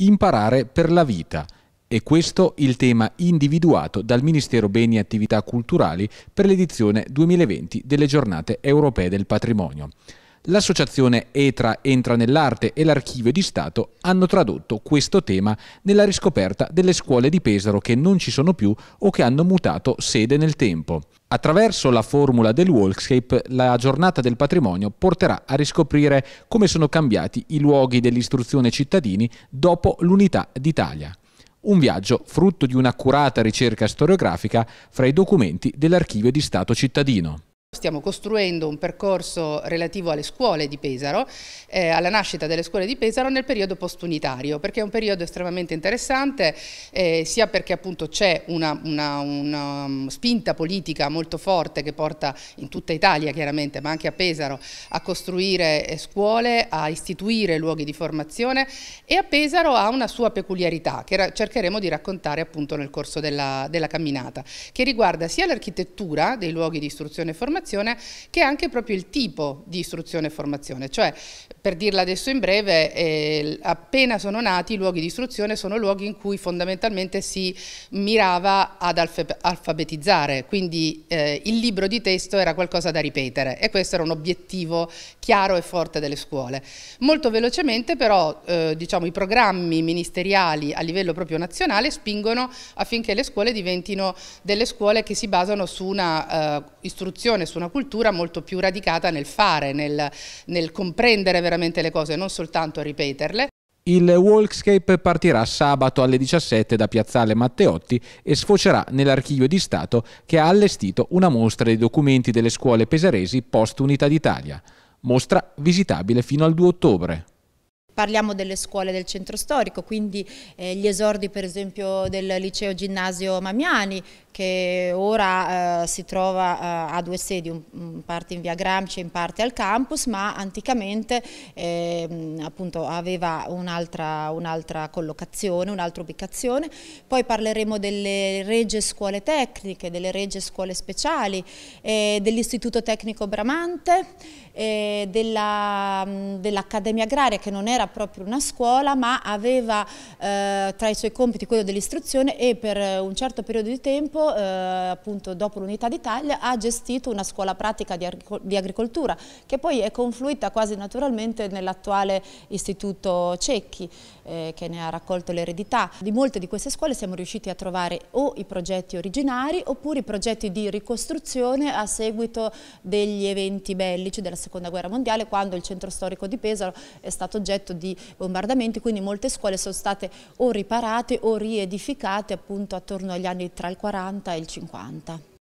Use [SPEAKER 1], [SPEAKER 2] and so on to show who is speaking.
[SPEAKER 1] Imparare per la vita. E questo il tema individuato dal Ministero Beni e Attività Culturali per l'edizione 2020 delle giornate europee del patrimonio. L'associazione ETRA Entra nell'Arte e l'Archivio di Stato hanno tradotto questo tema nella riscoperta delle scuole di Pesaro che non ci sono più o che hanno mutato sede nel tempo. Attraverso la formula del Walkscape, la giornata del patrimonio porterà a riscoprire come sono cambiati i luoghi dell'istruzione cittadini dopo l'unità d'Italia. Un viaggio frutto di un'accurata ricerca storiografica fra i documenti dell'Archivio di Stato cittadino
[SPEAKER 2] stiamo costruendo un percorso relativo alle scuole di Pesaro, eh, alla nascita delle scuole di Pesaro nel periodo postunitario, perché è un periodo estremamente interessante, eh, sia perché appunto c'è una, una, una, mm, spinta politica molto forte che porta in tutta Italia chiaramente, ma anche a Pesaro, a costruire eh, scuole, a istituire luoghi di formazione e a Pesaro ha una sua peculiarità che cercheremo di raccontare appunto nel corso della, della camminata, che riguarda sia l'architettura dei luoghi di istruzione e formazione, formazione che è anche proprio il tipo di istruzione e formazione, cioè per dirla adesso in breve, eh, appena sono nati i luoghi di istruzione sono luoghi in cui fondamentalmente si mirava ad alfabetizzare, quindi eh, il libro di testo era qualcosa da ripetere e questo era un obiettivo chiaro e forte delle scuole. Molto velocemente però eh, diciamo, i programmi ministeriali a livello proprio nazionale spingono affinché le scuole diventino delle scuole che si basano su una eh, istruzione, su una cultura molto più radicata nel fare, nel, nel comprendere veramente le cose, non soltanto ripeterle.
[SPEAKER 1] Il Walkscape partirà sabato alle 17 da Piazzale Matteotti e sfocerà nell'Archivio di Stato che ha allestito una mostra dei documenti delle scuole pesaresi post Unità d'Italia. Mostra visitabile fino al 2 ottobre.
[SPEAKER 3] Parliamo delle scuole del centro storico, quindi eh, gli esordi per esempio del liceo ginnasio Mamiani che ora eh, si trova eh, a due sedi, in parte in via Gramsci e in parte al campus, ma anticamente ehm, appunto, aveva un'altra un collocazione, un'altra ubicazione. Poi parleremo delle regge scuole tecniche, delle regge scuole speciali, eh, dell'Istituto Tecnico Bramante, eh, dell'Accademia dell Agraria che non era proprio una scuola ma aveva eh, tra i suoi compiti quello dell'istruzione e per un certo periodo di tempo, eh, appunto dopo l'Unità d'Italia, ha gestito una scuola pratica di, di, agricoltura che poi è confluita quasi naturalmente nell'attuale istituto Cecchi eh, che ne ha raccolto l'eredità. Di molte di queste scuole siamo riusciti a trovare o i progetti originari oppure i progetti di ricostruzione a seguito degli eventi bellici della seconda guerra mondiale quando il centro storico di Pesaro è stato oggetto di di bombardamenti, quindi molte scuole sono state o riparate o riedificate appunto attorno agli anni tra il 40 e il 50.